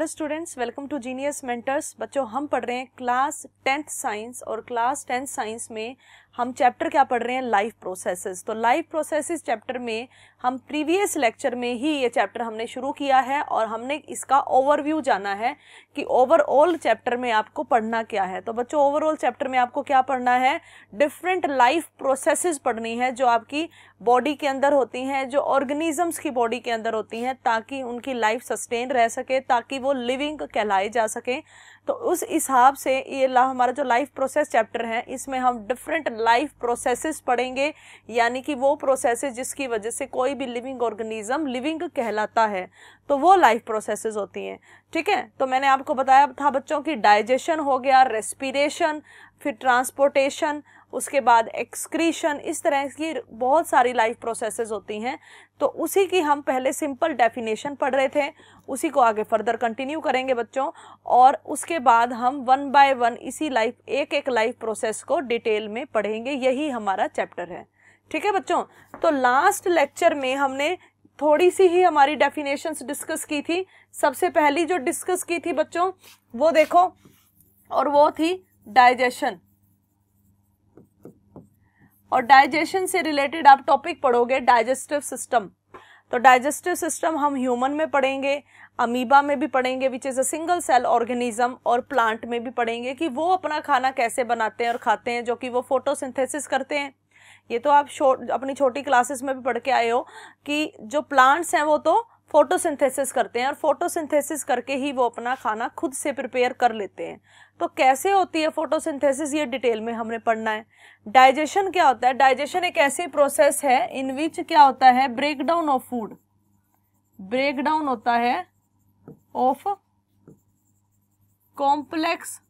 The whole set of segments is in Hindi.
hello students welcome to Genius Mentors बच्चों हम पढ़ रहे हैं क्लास टेंथ साइंस और क्लास टेंथ साइंस में हम चैप्टर क्या पढ़ रहे हैं लाइफ प्रोसेसेस तो लाइफ प्रोसेसेस चैप्टर में हम प्रीवियस लेक्चर में ही ये चैप्टर हमने शुरू किया है और हमने इसका ओवरव्यू जाना है कि ओवरऑल चैप्टर में आपको पढ़ना क्या है तो बच्चों ओवरऑल चैप्टर में आपको क्या पढ़ना है डिफरेंट लाइफ प्रोसेसेस पढ़नी है जो आपकी बॉडी के अंदर होती हैं जो ऑर्गेनिजम्स की बॉडी के अंदर होती हैं ताकि उनकी लाइफ सस्टेन रह सके ताकि वो लिविंग कहलाए जा सकें तो उस हिसाब से ये हमारा जो लाइफ प्रोसेस चैप्टर है इसमें हम डिफरेंट लाइफ प्रोसेसेस पढ़ेंगे यानी कि वो प्रोसेसेस जिसकी वजह से कोई भी लिविंग ऑर्गेनिज्म लिविंग कहलाता है तो वो लाइफ प्रोसेसेस होती हैं ठीक है तो मैंने आपको बताया था बच्चों की डाइजेशन हो गया रेस्पिरेशन फिर ट्रांसपोर्टेशन उसके बाद एक्सक्रीशन इस तरह की बहुत सारी लाइफ प्रोसेसेस होती हैं तो उसी की हम पहले सिंपल डेफिनेशन पढ़ रहे थे उसी को आगे फर्दर कंटिन्यू करेंगे बच्चों और उसके बाद हम वन बाय वन इसी लाइफ एक एक लाइफ प्रोसेस को डिटेल में पढ़ेंगे यही हमारा चैप्टर है ठीक है बच्चों तो लास्ट लेक्चर में हमने थोड़ी सी ही हमारी डेफिनेशन डिस्कस की थी सबसे पहली जो डिस्कस की थी बच्चों वो देखो और वो थी डाइजेशन और डाइजेशन से रिलेटेड आप टॉपिक पढ़ोगे डाइजेस्टिव सिस्टम तो डाइजेस्टिव सिस्टम हम ह्यूमन में पढ़ेंगे अमीबा में भी पढ़ेंगे which is a single cell organism और प्लांट में भी पढ़ेंगे कि वो अपना खाना कैसे बनाते हैं और खाते हैं जो कि वो फोटोसिंथेसिस करते हैं ये तो आप शो, अपनी छोटी क्लासेस में भी पढ़ के आए हो कि जो प्लांट्स हैं वो तो फोटोसिंथेसिस करते हैं और फोटोसिंथेसिस करके ही वो अपना खाना खुद से प्रिपेयर कर लेते हैं तो कैसे होती है फोटोसिंथेसिस ये डिटेल में हमने पढ़ना है डाइजेशन क्या होता है डाइजेशन एक ऐसी प्रोसेस है इन विच क्या होता है break down of food break down होता है of complex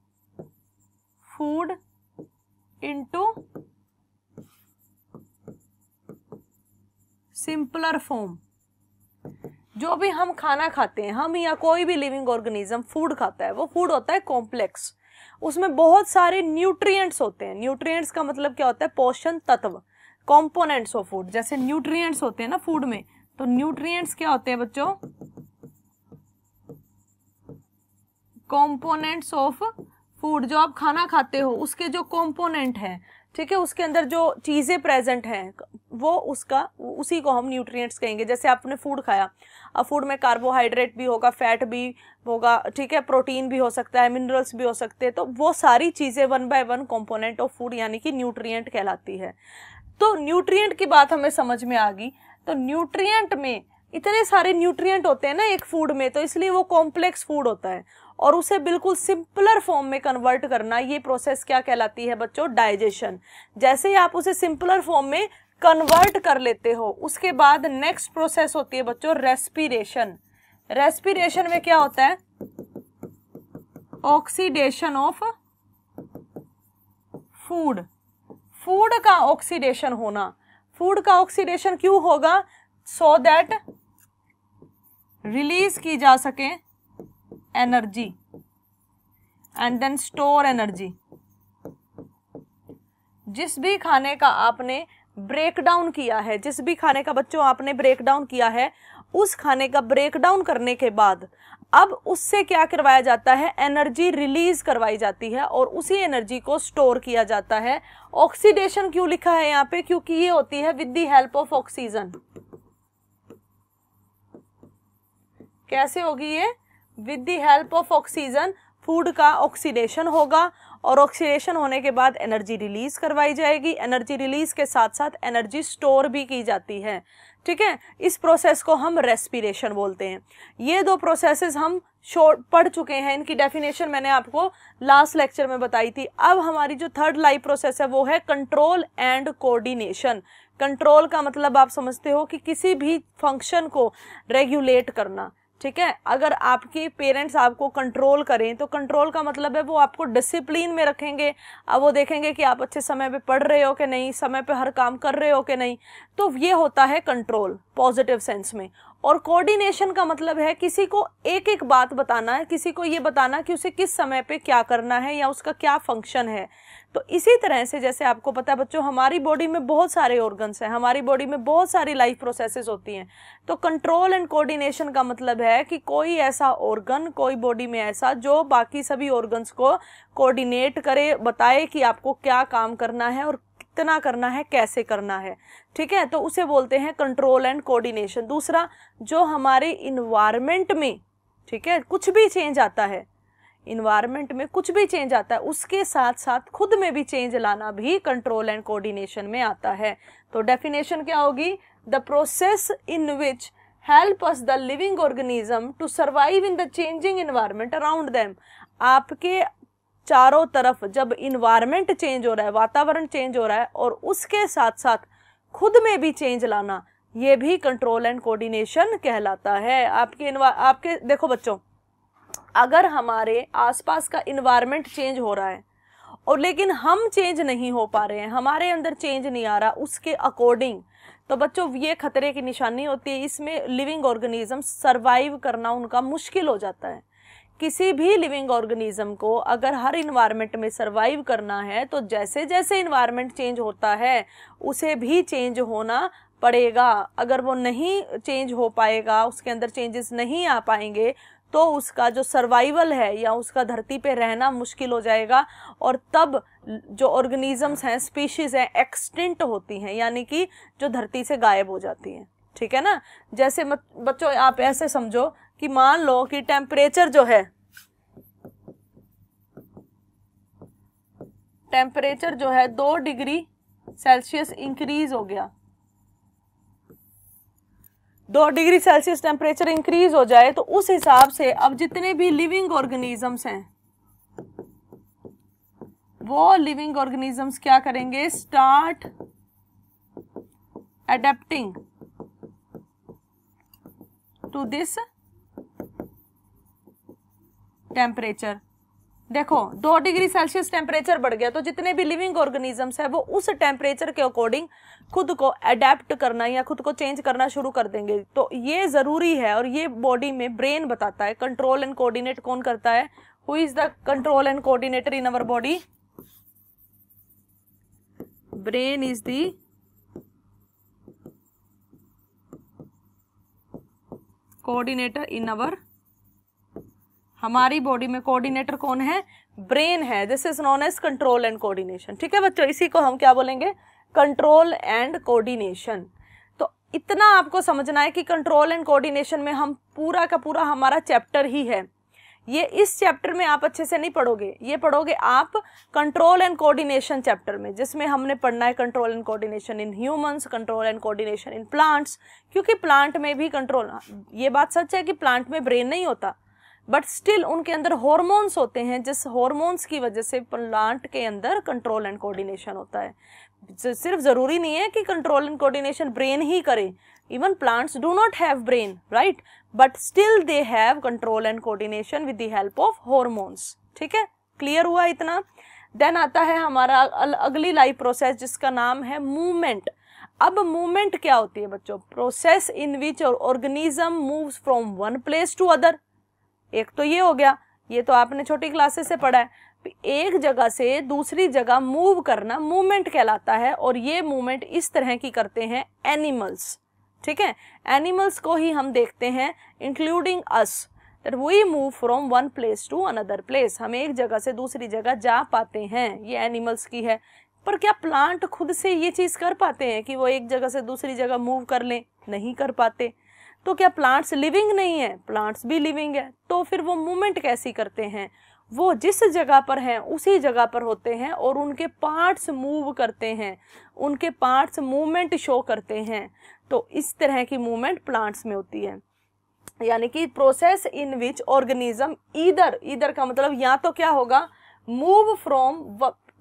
food into simpler form जो भी हम खाना खाते हैं हम या कोई भी लिविंग ऑर्गेनिज्म फूड खाता है वो फूड होता है कॉम्प्लेक्स उसमें बहुत सारे न्यूट्रिएंट्स होते हैं न्यूट्रिएंट्स का मतलब क्या होता है पोषण तत्व कॉम्पोनेंट्स ऑफ फूड जैसे न्यूट्रिएंट्स होते हैं ना फूड में तो न्यूट्रिएंट्स क्या होते हैं बच्चों कॉम्पोनेंट्स ऑफ फूड जो आप खाना खाते हो उसके जो कॉम्पोनेंट हैं ठीक है उसके अंदर जो चीज़ें प्रेजेंट हैं वो उसका उसी को हम न्यूट्रिएंट्स कहेंगे जैसे आपने फूड खाया अब फूड में कार्बोहाइड्रेट भी होगा फैट भी होगा ठीक है प्रोटीन भी हो सकता है मिनरल्स भी हो सकते हैं तो वो सारी चीज़ें one by one component of food यानी कि न्यूट्रिएंट कहलाती है तो न्यूट्रिएंट की बात हमें समझ में आ गई तो न्यूट्रिएंट में इतने सारे न्यूट्रिएंट होते हैं ना एक फूड में तो इसलिए वो कॉम्प्लेक्स फूड होता है और उसे बिल्कुल सिंपलर फॉर्म में कन्वर्ट करना ये प्रोसेस क्या कहलाती है बच्चों डाइजेशन जैसे ही आप उसे सिंपलर फॉर्म में कन्वर्ट कर लेते हो उसके बाद नेक्स्ट प्रोसेस होती है बच्चों रेस्पिरेशन रेस्पिरेशन में क्या होता है ऑक्सीडेशन ऑफ फूड फूड का ऑक्सीडेशन होना फूड का ऑक्सीडेशन क्यों होगा सो so दैट रिलीज की जा सके energy and then store energy जिस भी खाने का आपने ब्रेक डाउन किया है जिस भी खाने का बच्चों आपने ब्रेक डाउन किया है उस खाने का ब्रेक डाउन करने के बाद अब उससे क्या करवाया जाता है एनर्जी रिलीज करवाई जाती है और उसी एनर्जी को स्टोर किया जाता है ऑक्सीडेशन क्यों लिखा है यहाँ पे क्योंकि ये होती है with the help of oxygen कैसे होगी ये with the help of oxygen food का ऑक्सीडेशन होगा और ऑक्सीडेशन होने के बाद एनर्जी रिलीज करवाई जाएगी एनर्जी रिलीज के साथ साथ एनर्जी स्टोर भी की जाती है ठीक है इस प्रोसेस को हम रेस्पिरेशन बोलते हैं ये दो प्रोसेसेस हम शोर पढ़ चुके हैं इनकी डेफिनेशन मैंने आपको लास्ट लेक्चर में बताई थी अब हमारी जो थर्ड लाइफ प्रोसेस है वो है कंट्रोल एंड कोऑर्डिनेशन कंट्रोल का मतलब आप समझते हो कि किसी भी फंक्शन को रेगुलेट करना ठीक है अगर आपके पेरेंट्स आपको कंट्रोल करें तो कंट्रोल का मतलब है वो आपको डिसिप्लिन में रखेंगे अब वो देखेंगे कि आप अच्छे समय पे पढ़ रहे हो कि नहीं समय पे हर काम कर रहे हो कि नहीं तो ये होता है कंट्रोल पॉजिटिव सेंस में और कोऑर्डिनेशन का मतलब है किसी को एक एक बात बताना है किसी को ये बताना कि उसे किस समय पे क्या करना है या उसका क्या फंक्शन है तो इसी तरह से जैसे आपको पता है बच्चों हमारी बॉडी में बहुत सारे ऑर्गन्स हैं हमारी बॉडी में बहुत सारी लाइफ प्रोसेसेस होती हैं तो कंट्रोल एंड कोऑर्डिनेशन का मतलब है कि कोई ऐसा ऑर्गन कोई बॉडी में ऐसा जो बाकी सभी ऑर्गन्स को कोऑर्डिनेट करे बताए कि आपको क्या काम करना है और कितना करना है कैसे करना है ठीक है तो उसे बोलते हैं कंट्रोल एंड कोऑर्डिनेशन दूसरा जो हमारे इन्वायरमेंट में ठीक है कुछ भी चेंज आता है इन्वायरमेंट में कुछ भी चेंज आता है उसके साथ साथ खुद में भी चेंज लाना भी कंट्रोल एंड कोऑर्डिनेशन में आता है तो डेफिनेशन क्या होगी the process in which help us the living organism to survive in the changing environment around them आपके चारों तरफ जब इन्वायरमेंट चेंज हो रहा है वातावरण चेंज हो रहा है और उसके साथ साथ खुद में भी चेंज लाना ये भी कंट्रोल एंड कोऑर्डिनेशन कहलाता है आपके आपके देखो बच्चों अगर हमारे आसपास का इन्वायरमेंट चेंज हो रहा है और लेकिन हम चेंज नहीं हो पा रहे हैं हमारे अंदर चेंज नहीं आ रहा उसके अकॉर्डिंग तो बच्चों ये खतरे की निशानी होती है इसमें लिविंग ऑर्गेनिज्म सरवाइव करना उनका मुश्किल हो जाता है किसी भी लिविंग ऑर्गेनिज्म को अगर हर इन्वायरमेंट में सरवाइव करना है तो जैसे जैसे इन्वायरमेंट चेंज होता है उसे भी चेंज होना पड़ेगा अगर वो नहीं चेंज हो पाएगा उसके अंदर चेंजेस नहीं आ पाएंगे तो उसका जो सर्वाइवल है या उसका धरती पे रहना मुश्किल हो जाएगा और तब जो ऑर्गेनिजम्स हैं स्पीशीज़ हैं एक्सटिंट होती हैं यानी कि जो धरती से गायब हो जाती हैं ठीक है ना जैसे मत, बच्चों आप ऐसे समझो कि मान लो कि टेम्परेचर जो है टेम्परेचर जो है दो डिग्री सेल्सियस इंक्रीज हो गया दो डिग्री सेल्सियस टेम्परेचर इंक्रीज हो जाए तो उस हिसाब से अब जितने भी लिविंग ऑर्गेनिजम्स हैं वो लिविंग ऑर्गेनिजम्स क्या करेंगे start adapting to this temperature देखो दो डिग्री सेल्सियस टेम्परेचर बढ़ गया तो जितने भी लिविंग ऑर्गेनिजम्स है वो उस टेम्परेचर के अकॉर्डिंग खुद को अडेप्ट करना या खुद को चेंज करना शुरू कर देंगे तो ये ज़रूरी है और ये बॉडी में ब्रेन बताता है कंट्रोल एंड कोऑर्डिनेट कौन करता है who is the control and coordinator in our body brain is the coordinator in our हमारी बॉडी में कोऑर्डिनेटर कौन है ब्रेन है this is known as control and coordination ठीक है बच्चों इसी को हम क्या बोलेंगे कंट्रोल एंड कोऑर्डिनेशन तो इतना आपको समझना है कि कंट्रोल एंड कोऑर्डिनेशन में हम पूरा का पूरा हमारा चैप्टर ही है ये इस चैप्टर में आप अच्छे से नहीं पढ़ोगे ये पढ़ोगे आप कंट्रोल एंड कोऑर्डिनेशन चैप्टर में जिसमें हमने पढ़ना है control and coordination in humans control and coordination in plants क्योंकि प्लांट में भी कंट्रोल ये बात सच है कि प्लांट में ब्रेन नहीं होता बट स्टिल उनके अंदर हॉर्मोन्स होते हैं जिस हॉर्मोन्स की वजह से प्लांट के अंदर कंट्रोल एंड कोऑर्डिनेशन होता है सिर्फ ज़रूरी नहीं है कि कंट्रोल एंड कोऑर्डिनेशन ब्रेन ही करे even plants do not have brain right but still they have control and coordination with the help of hormones ठीक है क्लियर हुआ इतना देन आता है हमारा अगली लाइफ प्रोसेस जिसका नाम है मूवमेंट अब मूवमेंट क्या होती है बच्चों process in which organism moves from one place to other एक तो ये हो गया ये तो आपने छोटी क्लासेस से पढ़ा है एक जगह से दूसरी जगह मूव करना मूवमेंट कहलाता है और ये मूवमेंट इस तरह की करते हैं एनिमल्स ठीक है एनिमल्स को ही हम देखते हैं including us that we move from one place to another place हम एक जगह से दूसरी जगह जा पाते हैं ये एनिमल्स की है पर क्या प्लांट खुद से ये चीज़ कर पाते हैं कि वो एक जगह से दूसरी जगह मूव कर लें नहीं कर पाते तो क्या प्लांट्स लिविंग नहीं है प्लांट्स भी लिविंग है तो फिर वो मूवमेंट कैसी करते हैं वो जिस जगह पर हैं उसी जगह पर होते हैं और उनके पार्ट्स मूव करते हैं उनके पार्ट्स मूवमेंट शो करते हैं तो इस तरह की मूवमेंट प्लांट्स में होती है यानी कि प्रोसेस इन विच ऑर्गेनिज्म इधर इधर का मतलब या तो क्या होगा move from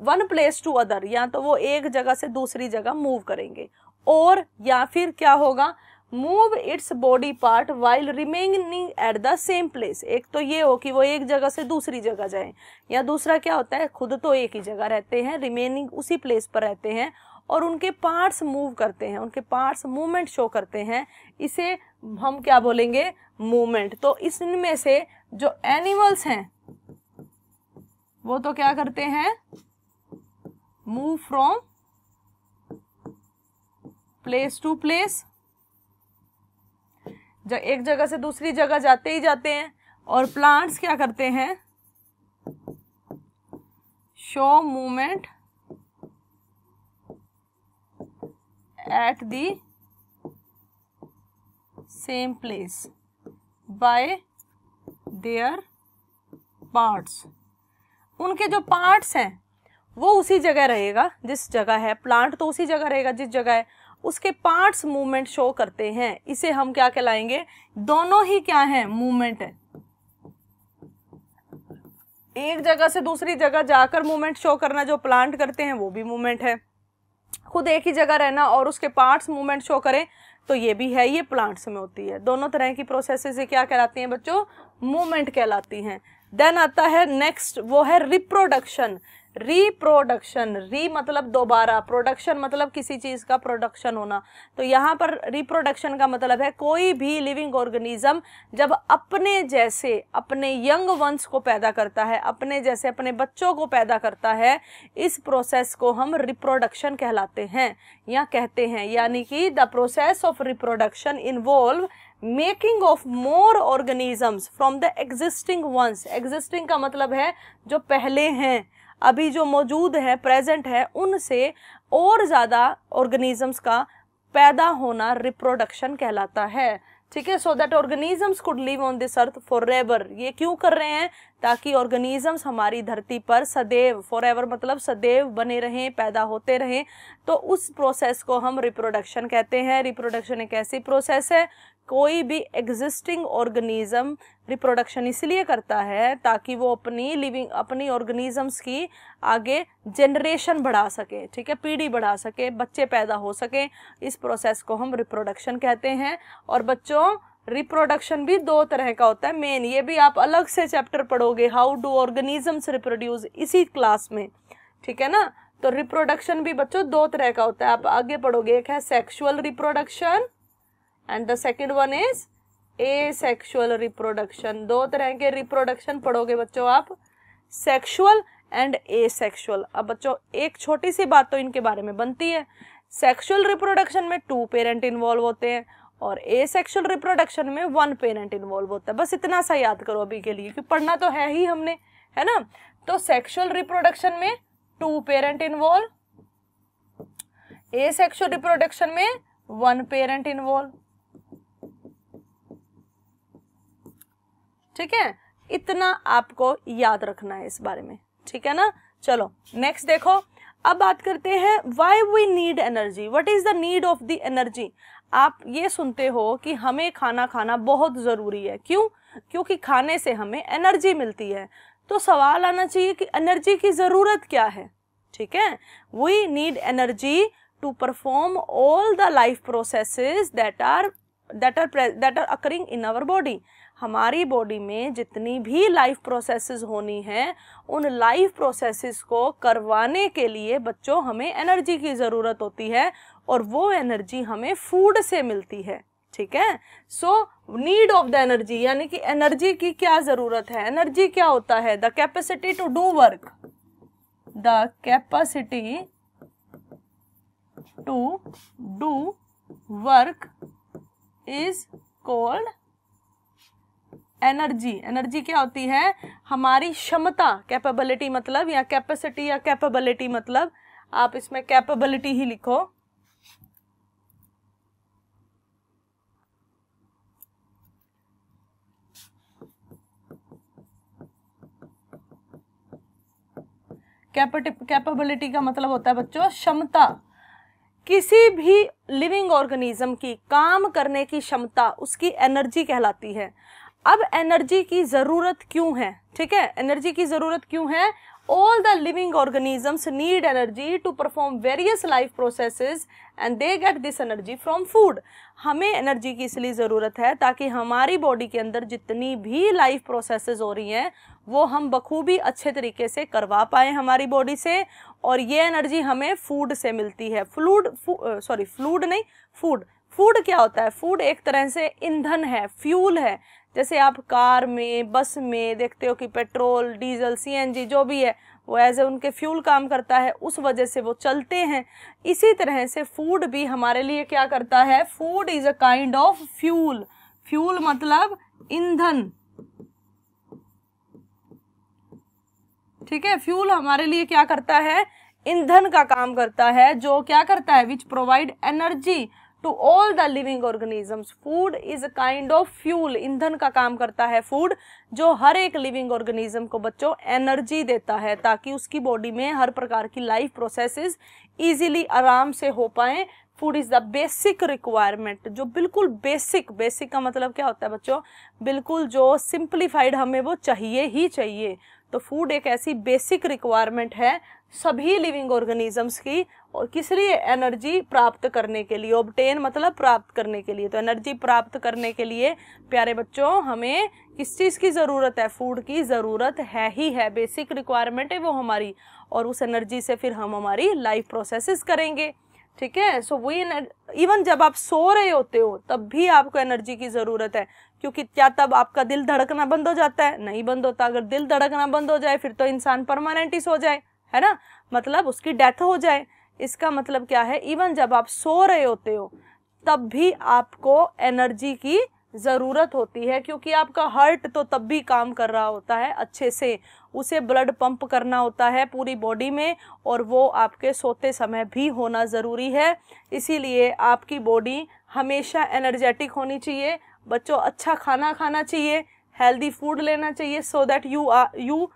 one place to other या तो वो एक जगह से दूसरी जगह मूव करेंगे और या फिर क्या होगा move its body part while remaining at the same place एक तो ये हो कि वो एक जगह से दूसरी जगह जाए या दूसरा क्या होता है खुद तो एक ही जगह रहते हैं रिमेनिंग उसी प्लेस पर रहते हैं और उनके पार्ट्स मूव करते हैं उनके पार्ट्स मूवमेंट शो करते हैं इसे हम क्या बोलेंगे मूवमेंट तो इसमें से जो एनिमल्स हैं वो तो क्या करते हैं move from place to place एक जगह से दूसरी जगह जाते ही जाते हैं और प्लांट्स क्या करते हैं show movement at the same place by their parts उनके जो पार्ट्स हैं वो उसी जगह रहेगा जिस जगह है प्लांट तो उसी जगह रहेगा जिस जगह है उसके पार्ट्स मूवमेंट शो करते हैं इसे हम क्या कहलाएंगे दोनों ही क्या है मूवमेंट है एक जगह से दूसरी जगह जाकर मूवमेंट शो करना जो प्लांट करते हैं वो भी मूवमेंट है खुद एक ही जगह रहना और उसके पार्ट्स मूवमेंट शो करें तो ये भी है ये प्लांट्स में होती है दोनों तरह की प्रोसेसेस ये क्या कहलाती हैं बच्चों मूवमेंट कहलाती हैं देन आता है नेक्स्ट वो है रिप्रोडक्शन रिप्रोडक्शन री मतलब दोबारा प्रोडक्शन मतलब किसी चीज़ का प्रोडक्शन होना तो यहाँ पर रिप्रोडक्शन का मतलब है कोई भी लिविंग ऑर्गेनिज्म जब अपने जैसे अपने यंग वंस को पैदा करता है अपने जैसे अपने बच्चों को पैदा करता है इस प्रोसेस को हम रिप्रोडक्शन कहलाते हैं या कहते हैं यानी कि the process of reproduction involve making of more organisms from the existing ones existing का मतलब है जो पहले हैं अभी जो मौजूद है प्रेजेंट है उनसे और ज़्यादा ऑर्गेनिजम्स का पैदा होना रिप्रोडक्शन कहलाता है ठीक है so that organisms could live on this earth for ever ये क्यों कर रहे हैं ताकि ऑर्गेनिजम्स हमारी धरती पर सदैव फॉर एवर मतलब सदैव बने रहें पैदा होते रहें तो उस प्रोसेस को हम रिप्रोडक्शन कहते हैं रिप्रोडक्शन एक ऐसी प्रोसेस है कोई भी एग्जिस्टिंग ऑर्गेनिज्म रिप्रोडक्शन इसलिए करता है ताकि वो अपनी लिविंग अपनी ऑर्गेनिजम्स की आगे जनरेशन बढ़ा सके ठीक है पीढ़ी बढ़ा सके बच्चे पैदा हो सके इस प्रोसेस को हम रिप्रोडक्शन कहते हैं और बच्चों रिप्रोडक्शन भी दो तरह का होता है मेन ये भी आप अलग से चैप्टर पढ़ोगे हाउ डू ऑर्गेनिजम्स रिप्रोड्यूस इसी क्लास में ठीक है ना तो रिप्रोडक्शन भी बच्चों दो तरह का होता है आप आगे पढ़ोगे एक है sexual reproduction and the second one is asexual reproduction दो तरह के रिप्रोडक्शन पढ़ोगे बच्चों आप सेक्शुअल एंड ए सेक्शुअल अब बच्चों एक छोटी सी बात तो इनके बारे में बनती है सेक्सुअल रिप्रोडक्शन में टू पेरेंट इन्वॉल्व होते हैं और ए सेक्शुअल रिप्रोडक्शन में वन पेरेंट इन्वॉल्व होता है बस इतना सा याद करो अभी के लिए क्योंकि पढ़ना तो है ही हमने है ना तो सेक्शुअल रिप्रोडक्शन में two parent involve asexual reproduction में वन पेरेंट इन्वॉल्व ठीक है इतना आपको याद रखना है इस बारे में ठीक है ना चलो नेक्स्ट देखो अब बात करते हैं why we need energy what is the need of the energy आप ये सुनते हो कि हमें खाना खाना बहुत ज़रूरी है क्यों क्योंकि खाने से हमें एनर्जी मिलती है तो सवाल आना चाहिए कि एनर्जी की ज़रूरत क्या है ठीक है we need energy to perform all the life processes that are that are that are occurring in our body हमारी बॉडी में जितनी भी लाइफ प्रोसेसेस होनी हैं उन लाइफ प्रोसेसेस को करवाने के लिए बच्चों हमें एनर्जी की ज़रूरत होती है और वो एनर्जी हमें फूड से मिलती है ठीक है so need of the energy यानी कि एनर्जी की क्या ज़रूरत है एनर्जी क्या होता है the capacity to do work the capacity to do work is called energy energy क्या होती है हमारी क्षमता कैपेबिलिटी मतलब या कैपेसिटी या कैपेबिलिटी मतलब आप इसमें कैपेबिलिटी ही लिखो कैपेबिलिटी का मतलब होता है बच्चों क्षमता किसी भी लिविंग ऑर्गेनिज्म की काम करने की क्षमता उसकी एनर्जी कहलाती है अब एनर्जी की ज़रूरत क्यों है ठीक है एनर्जी की ज़रूरत क्यों है all the living organisms need energy to perform various life processes and they get this energy from food हमें एनर्जी की इसलिए ज़रूरत है ताकि हमारी बॉडी के अंदर जितनी भी लाइफ प्रोसेसेस हो रही हैं वो हम बखूबी अच्छे तरीके से करवा पाए हमारी बॉडी से और ये एनर्जी हमें फूड से मिलती है फ्लूड सॉरी फ्लूड नहीं फूड फूड क्या होता है फूड एक तरह से ईंधन है फ्यूल है जैसे आप कार में बस में देखते हो कि पेट्रोल डीजल सीएनजी जो भी है वो एज ए उनके फ्यूल काम करता है उस वजह से वो चलते हैं इसी तरह से फूड भी हमारे लिए क्या करता है food is a kind of fuel fuel मतलब ईंधन ठीक है फ्यूल हमारे लिए क्या करता है ईंधन का काम करता है जो क्या करता है which provide energy to all the living organisms food is a kind of fuel ईंधन का काम करता है फूड जो हर एक लिविंग ऑर्गेनिज्म को बच्चों एनर्जी देता है ताकि उसकी बॉडी में हर प्रकार की लाइफ प्रोसेसेस इजीली आराम से हो पाए food is the basic requirement जो बिल्कुल बेसिक बेसिक का मतलब क्या होता है बच्चों बिल्कुल जो सिंप्लीफाइड हमें वो चाहिए ही चाहिए तो फूड एक ऐसी बेसिक रिक्वायरमेंट है सभी लिविंग ऑर्गेनिजम्स की और किस लिए एनर्जी प्राप्त करने के लिए ऑबटेन मतलब प्राप्त करने के लिए तो एनर्जी प्राप्त करने के लिए प्यारे बच्चों हमें किस चीज़ की ज़रूरत है फूड की ज़रूरत है ही है बेसिक रिक्वायरमेंट है वो हमारी और उस एनर्जी से फिर हम हमारी लाइफ प्रोसेसेस करेंगे ठीक है सो वही इवन जब आप सो रहे होते हो तब भी आपको एनर्जी की ज़रूरत है क्योंकि क्या तब आपका दिल धड़कना बंद हो जाता है नहीं बंद होता अगर दिल धड़कना बंद हो जाए फिर तो इंसान परमानेंटिस हो जाए है ना मतलब उसकी डेथ हो जाए इसका मतलब क्या है इवन जब आप सो रहे होते हो तब भी आपको एनर्जी की ज़रूरत होती है क्योंकि आपका हार्ट तो तब भी काम कर रहा होता है अच्छे से उसे ब्लड पंप करना होता है पूरी बॉडी में और वो आपके सोते समय भी होना ज़रूरी है इसीलिए आपकी बॉडी हमेशा एनर्जेटिक होनी चाहिए बच्चों अच्छा खाना खाना चाहिए हेल्दी फूड लेना चाहिए so that you you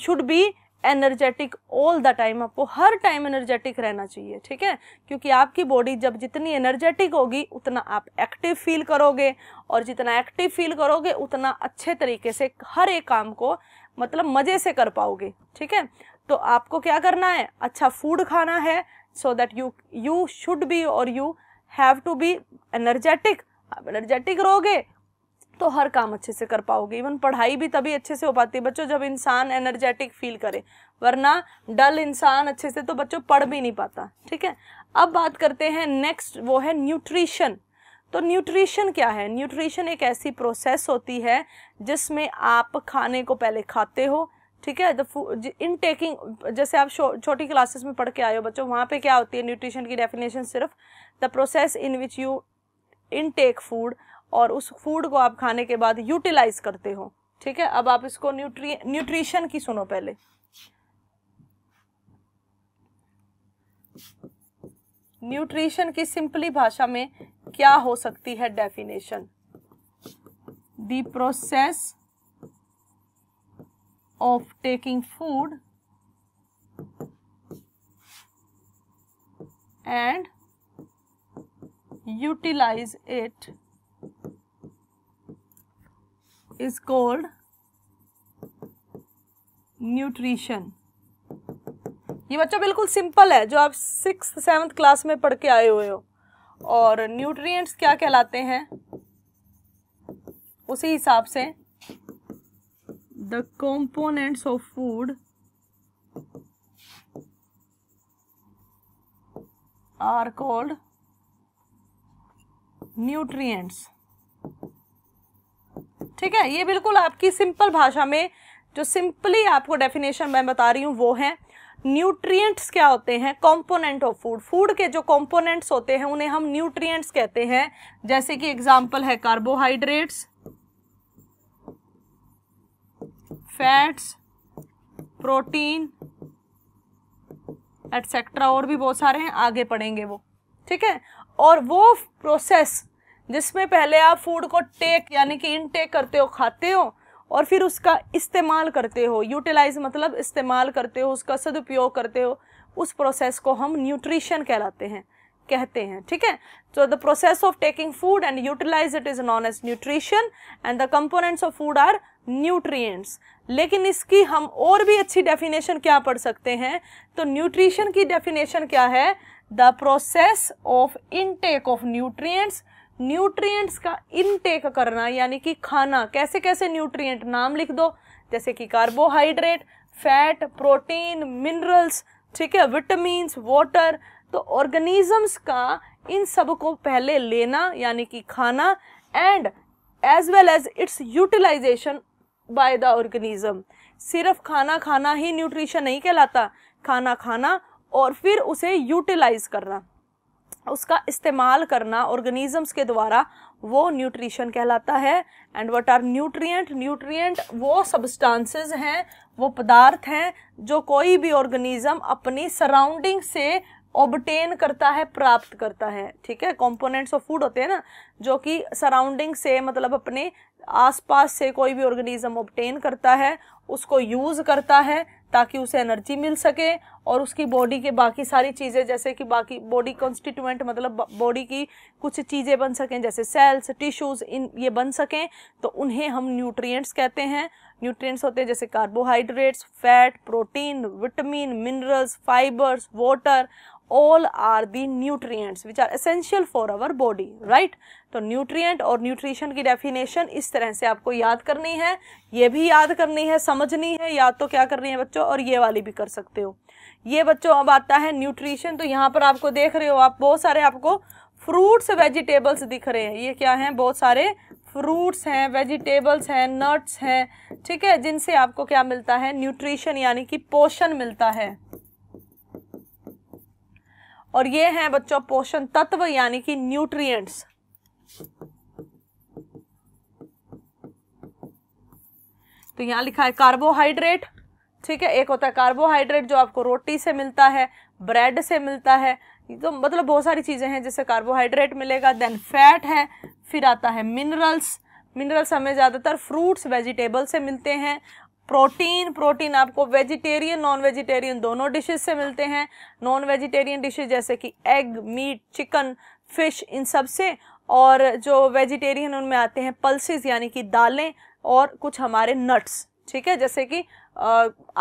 should be energetic all the time आपको हर टाइम एनर्जेटिक रहना चाहिए ठीक है क्योंकि आपकी बॉडी जब जितनी एनर्जेटिक होगी उतना आप एक्टिव फील करोगे और जितना एक्टिव फील करोगे उतना अच्छे तरीके से हर एक काम को मतलब मज़े से कर पाओगे ठीक है तो आपको क्या करना है अच्छा फूड खाना है so that you you should be और you have to be energetic आप एनर्जेटिक रहोगे तो हर काम अच्छे से कर पाओगे इवन पढ़ाई भी तभी अच्छे से हो पाती है बच्चों जब इंसान एनर्जेटिक फील करे वरना डल इंसान अच्छे से तो बच्चों पढ़ भी नहीं पाता ठीक है अब बात करते हैं नेक्स्ट वो है न्यूट्रिशन तो न्यूट्रिशन क्या है न्यूट्रिशन एक ऐसी प्रोसेस होती है जिसमें आप खाने को पहले खाते हो ठीक है द इन टेकिंग जैसे आप छोटी क्लासेस में पढ़ के आए हो बच्चों वहाँ पे क्या होती है न्यूट्रिशन की डेफिनेशन सिर्फ the process in which you intake food और उस फूड को आप खाने के बाद यूटिलाइज करते हो ठीक है अब आप इसको न्यूट्री न्यूट्रिशन की सुनो पहले न्यूट्रिशन की सिंपली भाषा में क्या हो सकती है definition the process of taking food and utilize it is called nutrition ये बच्चों बिल्कुल सिंपल है जो आप सिक्स सेवन्थ क्लास में पढ़ के आए हुए हो और न्यूट्रिएंट्स क्या कहलाते हैं उसी हिसाब से the components of food are called nutrients ठीक है ये बिल्कुल आपकी सिंपल भाषा में जो सिंपली आपको डेफिनेशन मैं बता रही हूँ वो है न्यूट्रिएंट्स क्या होते हैं कंपोनेंट ऑफ फूड फूड के जो कंपोनेंट्स होते हैं उन्हें हम न्यूट्रिएंट्स कहते हैं जैसे कि एग्जांपल है कार्बोहाइड्रेट्स फैट्स प्रोटीन एटसेट्रा और भी बहुत सारे हैं आगे पढ़ेंगे वो ठीक है और वो प्रोसेस जिसमें पहले आप फूड को टेक यानी कि इनटेक करते हो खाते हो और फिर उसका इस्तेमाल करते हो यूटिलाइज मतलब इस्तेमाल करते हो उसका सदुपयोग करते हो उस प्रोसेस को हम न्यूट्रिशन कहलाते हैं कहते हैं ठीक है so the process of taking food and utilize it is known as nutrition and the components of food are nutrients लेकिन इसकी हम और भी अच्छी डेफिनेशन क्या पढ़ सकते हैं तो न्यूट्रिशन की डेफिनेशन क्या है the process of intake of nutrients nutrients का इनटेक करना यानी कि खाना कैसे कैसे न्यूट्रिएंट नाम लिख दो जैसे कि कार्बोहाइड्रेट फैट प्रोटीन मिनरल्स ठीक है विटामिन्स वाटर तो ऑर्गेनिजम्स का इन सब को पहले लेना यानी कि खाना and as well as its utilization by the organism सिर्फ खाना खाना ही न्यूट्रिशन नहीं कहलाता खाना खाना और फिर उसे यूटिलाइज करना उसका इस्तेमाल करना ऑर्गेनिजम्स के द्वारा वो न्यूट्रिशन कहलाता है and what are nutrient nutrient वो सब्सटेंसेस हैं वो पदार्थ हैं जो कोई भी ऑर्गेनिज्म अपनी सराउंडिंग से ऑबटेन करता है प्राप्त करता है ठीक है कंपोनेंट्स ऑफ फूड होते हैं ना जो कि सराउंडिंग से मतलब अपने आसपास से कोई भी ऑर्गेनिज्म ऑबटेन करता है उसको यूज़ करता है ताकि उसे एनर्जी मिल सके और उसकी बॉडी के बाकी सारी चीज़ें जैसे कि बाकी बॉडी कॉन्स्टिट्यूएंट मतलब बॉडी की कुछ चीज़ें बन सकें जैसे सेल्स टिश्यूज़ इन ये बन सकें तो उन्हें हम न्यूट्रिएंट्स कहते हैं न्यूट्रिएंट्स होते हैं जैसे carbohydrates fat protein vitamin minerals fibres water all are the nutrients which are essential for our body right तो न्यूट्रिएंट और न्यूट्रिशन की डेफिनेशन इस तरह से आपको याद करनी है ये भी याद करनी है समझनी है याद तो क्या करनी है बच्चों और ये वाली भी कर सकते हो ये बच्चों अब आता है न्यूट्रिशन तो यहाँ पर आपको देख रहे हो आप बहुत सारे आपको फ्रूट्स वेजिटेबल्स दिख रहे हैं ये क्या हैं बहुत सारे फ्रूट्स हैं वेजिटेबल्स हैं नट्स हैं ठीक है जिनसे आपको क्या मिलता है न्यूट्रिशन यानी कि पोषण मिलता है और ये हैं बच्चों पोषण तत्व यानी कि न्यूट्रिएंट्स तो यहां लिखा है कार्बोहाइड्रेट ठीक है एक होता है कार्बोहाइड्रेट जो आपको रोटी से मिलता है ब्रेड से मिलता है तो मतलब बहुत सारी चीज़ें हैं जैसे कार्बोहाइड्रेट मिलेगा देन फैट है फिर आता है मिनरल्स मिनरल्स हमें ज़्यादातर फ्रूट्स वेजिटेबल से मिलते हैं प्रोटीन प्रोटीन आपको वेजिटेरियन नॉन वेजिटेरियन दोनों डिशेज से मिलते हैं नॉन वेजिटेरियन डिशेज जैसे कि एग मीट चिकन फिश इन सब से और जो वेजिटेरियन उनमें आते हैं पल्सेस यानी कि दालें और कुछ हमारे नट्स ठीक है जैसे कि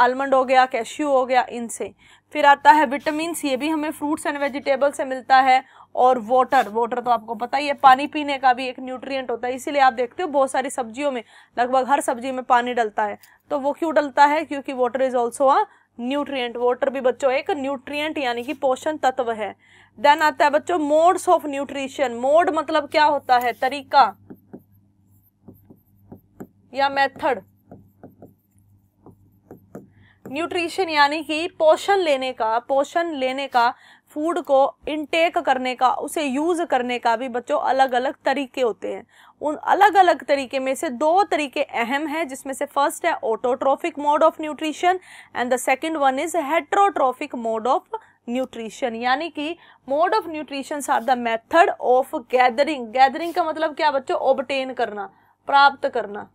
आलमंड हो गया कैश्यू हो गया इनसे फिर आता है विटामिन ये भी हमें फ्रूट्स एंड वेजिटेबल से मिलता है और वाटर वाटर तो आपको पता ही है पानी पीने का भी एक न्यूट्रिएंट होता है इसीलिए आप देखते हो बहुत सारी सब्जियों में लगभग हर सब्जी में पानी डलता है तो वो क्यों डलता है क्योंकि water is also a nutrient water भी बच्चों एक न्यूट्रिएंट यानी कि पोषण तत्व है देन आता है बच्चों मोड्स ऑफ न्यूट्रिशन मोड मतलब क्या होता है तरीका या मेथड न्यूट्रिशन यानी कि पोषण लेने का पोषण लेने का फूड को इनटेक करने का उसे यूज़ करने का भी बच्चों अलग अलग तरीके होते हैं उन अलग अलग तरीके में से दो तरीके अहम हैं जिसमें से फर्स्ट है autotrophic mode of nutrition and the second one is heterotrophic mode of nutrition यानी कि mode of nutrition are the method of gathering gathering का मतलब क्या बच्चों ऑबटेन करना प्राप्त करना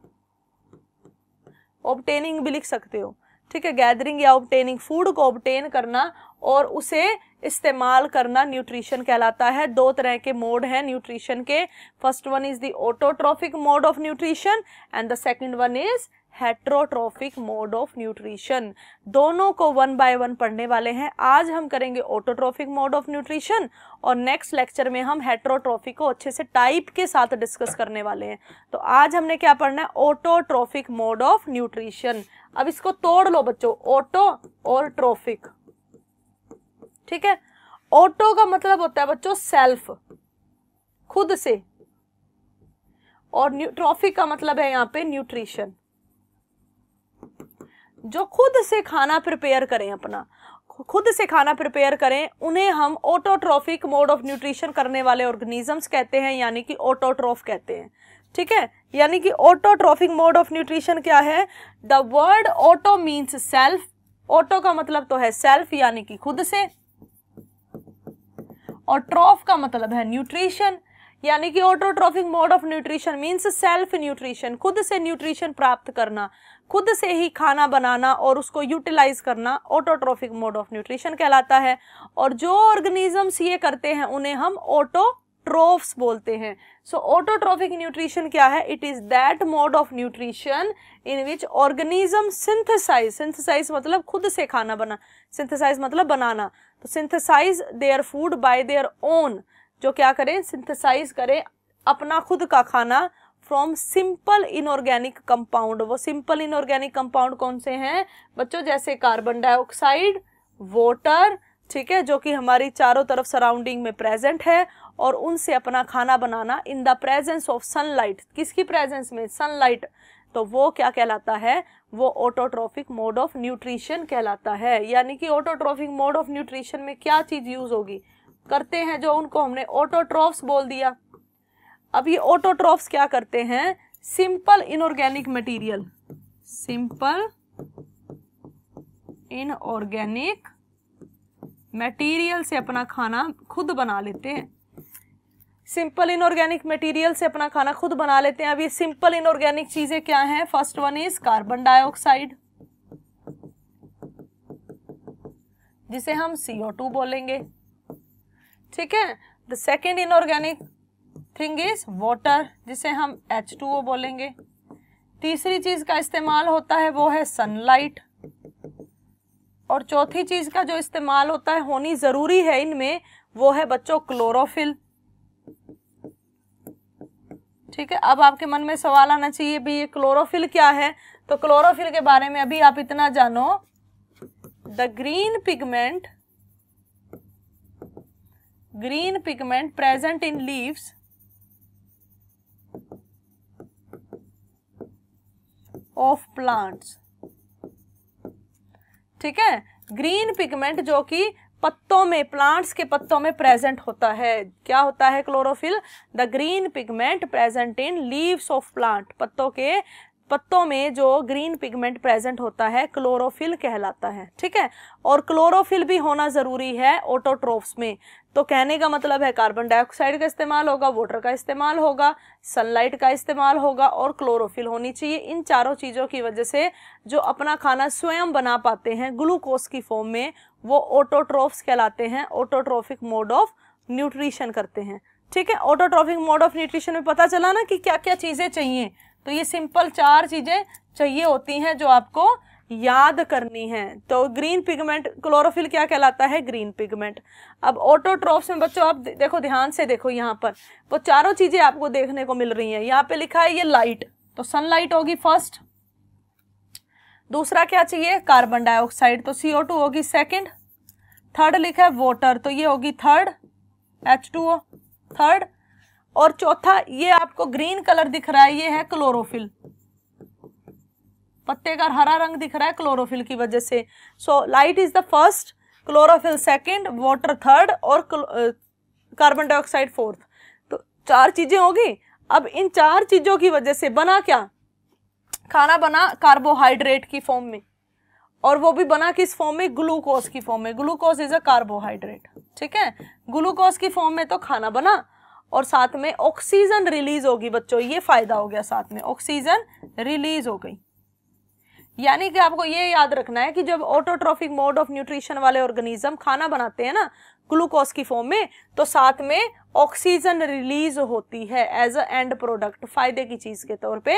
ऑबटेनिंग भी लिख सकते हो ठीक है गैदरिंग या ऑबटेनिंग फूड को ऑबटेन करना और उसे इस्तेमाल करना न्यूट्रिशन कहलाता है दो तरह के मोड हैं न्यूट्रिशन के first one is the autotrophic mode of nutrition and the second one is heterotrophic mode of nutrition दोनों को वन बाय वन पढ़ने वाले हैं आज हम करेंगे ऑटोट्रॉफिक मोड ऑफ न्यूट्रिशन और नेक्स्ट लेक्चर में हम हेट्रोट्रोफिक को अच्छे से टाइप के साथ डिस्कस करने वाले हैं तो आज हमने क्या पढ़ना है ऑटोट्रॉफिक मोड ऑफ न्यूट्रिशन अब इसको तोड़ लो बच्चों ऑटो और ट्रोफिक ठीक है ऑटो का मतलब होता है बच्चों सेल्फ खुद से और न्यूट्रॉफिक का मतलब है यहाँ पे न्यूट्रिशन जो खुद से खाना प्रिपेयर करें अपना खुद से खाना प्रिपेयर करें उन्हें हम ऑटोट्रॉफिक मोड ऑफ न्यूट्रिशन करने वाले ऑर्गेनिजम्स कहते हैं यानी कि ऑटोट्रॉफ कहते हैं ठीक है यानी कि ऑटोट्रॉफिक मोड ऑफ न्यूट्रिशन क्या है the word auto means self auto का मतलब तो है सेल्फ यानी कि खुद से और ट्रॉफ का मतलब है न्यूट्रिशन यानी कि autotrophic mode of nutrition means self nutrition खुद से न्यूट्रिशन प्राप्त करना खुद से ही खाना बनाना और उसको यूटिलाइज करना ऑटोट्रॉफिक मोड ऑफ न्यूट्रिशन कहलाता है और जो ऑर्गेनिजम्स ये करते हैं उन्हें हम ऑटो ट्रोफ्स बोलते हैं सो ऑटोट्रॉफिक न्यूट्रिशन क्या है it is that mode of nutrition in which organism synthesise synthesise मतलब खुद से खाना बना सिंथेसाइज मतलब बनाना तो synthesise their food by their own जो क्या करें सिंथेसाइज करें अपना खुद का खाना फ्रॉम सिंपल इनऑर्गेनिक कंपाउंड वो सिंपल इनऑर्गेनिक कंपाउंड कौन से हैं बच्चों जैसे कार्बन डाइऑक्साइड वाटर ठीक है जो कि हमारी चारों तरफ सराउंडिंग में प्रेजेंट है और उनसे अपना खाना बनाना in the presence of sunlight किसकी प्रेजेंस में सनलाइट तो वो क्या कहलाता है वो ऑटोट्रॉफिक मोड ऑफ न्यूट्रिशन कहलाता है यानी कि ऑटोट्रॉफिक मोड ऑफ न्यूट्रिशन में क्या चीज़ यूज होगी करते हैं जो उनको हमने ऑटोट्रॉफ्स बोल दिया अब ये ऑटोट्रॉफ्स क्या करते हैं simple inorganic material simple inorganic material से अपना खाना खुद बना लेते हैं सिंपल इनऑर्गेनिक मटेरियल से अपना खाना खुद बना लेते हैं अब ये सिंपल इनऑर्गेनिक चीजें क्या हैं first one is carbon dioxide जिसे हम CO2 बोलेंगे ठीक है the second inorganic thing is water जिसे हम एच टू ओ बोलेंगे तीसरी चीज का इस्तेमाल होता है वो है सनलाइट और चौथी चीज का जो इस्तेमाल होता है होनी जरूरी है इनमें वो है बच्चों क्लोरोफिल ठीक है अब आपके मन में सवाल आना चाहिए भी ये क्लोरोफिल क्या है तो क्लोरोफिल के बारे में अभी आप इतना जानो the green pigment green pigment present in leaves of plants ठीक है ग्रीन पिगमेंट जो कि पत्तों में प्लांट्स के पत्तों में प्रेजेंट होता है क्या होता है chlorophyll the green pigment present in leaves of plant पत्तों के पत्तों में जो ग्रीन पिगमेंट प्रेजेंट होता है क्लोरोफिल कहलाता है ठीक है और क्लोरोफिल भी होना ज़रूरी है ओटोट्रोफ्स में तो कहने का मतलब है कार्बन डाइऑक्साइड का इस्तेमाल होगा वाटर का इस्तेमाल होगा सनलाइट का इस्तेमाल होगा और क्लोरोफिल होनी चाहिए इन चारों चीज़ों की वजह से जो अपना खाना स्वयं बना पाते हैं ग्लूकोज की फॉर्म में वो ओटोट्रोफ्स कहलाते हैं ओटोट्रोफिक मोड ऑफ न्यूट्रिशन करते हैं ठीक है ऑटोट्रोफिक मोड ऑफ न्यूट्रिशन में पता चला ना कि क्या क्या चीज़ें चाहिए तो ये सिंपल चार चीज़ें चाहिए होती हैं जो आपको याद करनी है तो ग्रीन पिगमेंट क्लोरोफिल क्या कहलाता है ग्रीन पिगमेंट अब ऑटोट्रॉफ्स में बच्चों आप देखो ध्यान से देखो यहाँ पर वो चारों चीज़ें आपको देखने को मिल रही हैं यहाँ पे लिखा है ये लाइट तो सनलाइट होगी फर्स्ट दूसरा क्या चाहिए कार्बन डाइऑक्साइड तो सीओ टू होगी सेकेंड थर्ड लिखा है वॉटर तो ये होगी third H two O third और चौथा ये आपको ग्रीन कलर दिख रहा है ये है क्लोरोफिल पत्ते का हरा रंग दिख रहा है क्लोरोफिल की वजह से so light is the first chlorophyll second water third और कार्बन डाइऑक्साइड फोर्थ तो चार चीजें होगी अब इन चार चीजों की वजह से बना क्या खाना बना कार्बोहाइड्रेट की फॉर्म में और वो भी बना किस फॉर्म में ग्लूकोज की फॉर्म में ग्लूकोज इज अ कार्बोहाइड्रेट ठीक है ग्लूकोज की फॉर्म में तो खाना बना और साथ में ऑक्सीजन रिलीज होगी बच्चों ये फायदा हो गया साथ में ऑक्सीजन रिलीज हो गई यानी कि आपको ये याद रखना है कि जब ऑटोट्रॉफिक मोड ऑफ न्यूट्रिशन वाले ऑर्गेनिज्म खाना बनाते हैं ना ग्लूकोज की फॉर्म में तो साथ में ऑक्सीजन रिलीज होती है एज अ एंड प्रोडक्ट फायदे की चीज के तौर पे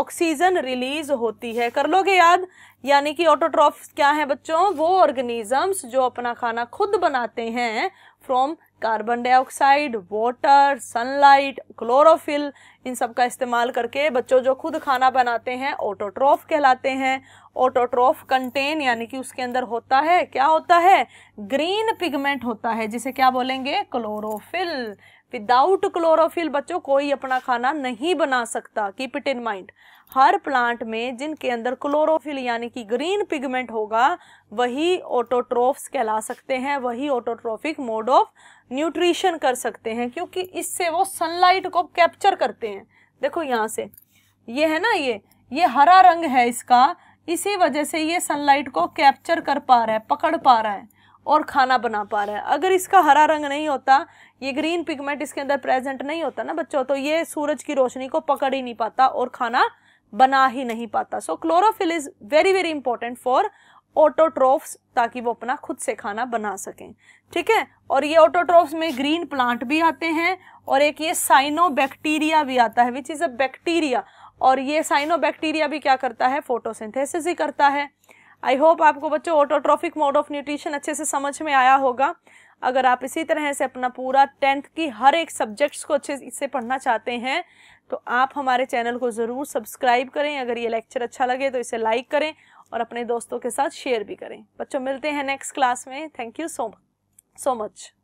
ऑक्सीजन रिलीज होती है कर लोगे याद यानी कि ऑटोट्रॉफ क्या है बच्चों वो ऑर्गेनिजम्स जो अपना खाना खुद बनाते हैं from carbon dioxide water sunlight chlorophyll इन सब का इस्तेमाल करके बच्चों जो खुद खाना बनाते हैं ऑटोट्रॉफ कहलाते हैं ऑटोट्रॉफ कंटेन यानी कि उसके अंदर होता है क्या होता है ग्रीन पिगमेंट होता है जिसे क्या बोलेंगे क्लोरोफिल विदाउट क्लोरोफिल बच्चों कोई अपना खाना नहीं बना सकता कीप इट इन माइंड हर प्लांट में जिनके अंदर क्लोरोफिल यानी कि ग्रीन पिगमेंट होगा वही ऑटोट्रोफ्स कहला सकते हैं वही ऑटोट्रोफिक मोड ऑफ न्यूट्रिशन कर सकते हैं क्योंकि इससे वो सनलाइट को कैप्चर करते हैं देखो यहाँ से ये है ना ये ये हरा रंग है इसका इसी वजह से ये सनलाइट को कैप्चर कर पा रहा है पकड़ पा रहा है और खाना बना पा रहा है अगर इसका हरा रंग नहीं होता ये ग्रीन पिगमेंट इसके अंदर प्रेजेंट नहीं होता ना बच्चों तो ये सूरज की रोशनी को पकड़ ही नहीं पाता और खाना बना ही नहीं पाता so chlorophyll is very very important for autotrophs ताकि वो अपना खुद से खाना बना सकें ठीक है और ये ऑटोट्रोफ्स में ग्रीन प्लांट भी आते हैं और एक ये साइनोबैक्टीरिया भी आता है विच इज़ अ बैक्टीरिया और ये बैक्टीरिया भी क्या करता है फोटोसिंथेसिस ही करता है आई होप आपको बच्चों ऑटोट्रॉफिक मोड ऑफ न्यूट्रिशन अच्छे से समझ में आया होगा अगर आप इसी तरह से अपना पूरा टेंथ की हर एक सब्जेक्ट्स को अच्छे से पढ़ना चाहते हैं तो आप हमारे चैनल को ज़रूर सब्सक्राइब करें अगर ये लेक्चर अच्छा लगे तो इसे लाइक करें और अपने दोस्तों के साथ शेयर भी करें बच्चों मिलते हैं नेक्स्ट क्लास में thank you so much so much